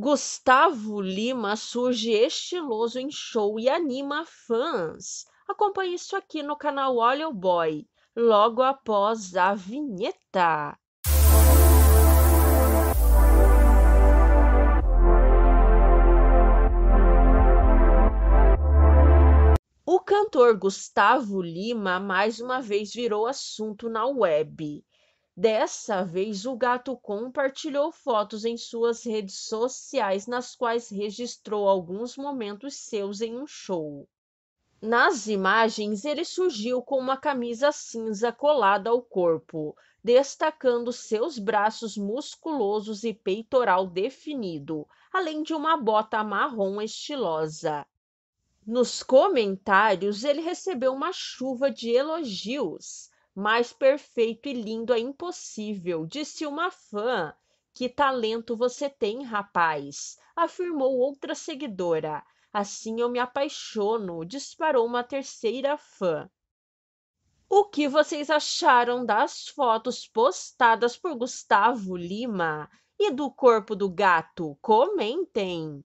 Gustavo Lima surge estiloso em show e anima fãs. Acompanhe isso aqui no canal Olha o Boy, logo após a vinheta. O cantor Gustavo Lima mais uma vez virou assunto na web. Dessa vez, o gato compartilhou fotos em suas redes sociais, nas quais registrou alguns momentos seus em um show. Nas imagens, ele surgiu com uma camisa cinza colada ao corpo, destacando seus braços musculosos e peitoral definido, além de uma bota marrom estilosa. Nos comentários, ele recebeu uma chuva de elogios mais perfeito e lindo é impossível, disse uma fã. Que talento você tem, rapaz, afirmou outra seguidora. Assim eu me apaixono, disparou uma terceira fã. O que vocês acharam das fotos postadas por Gustavo Lima e do corpo do gato? Comentem!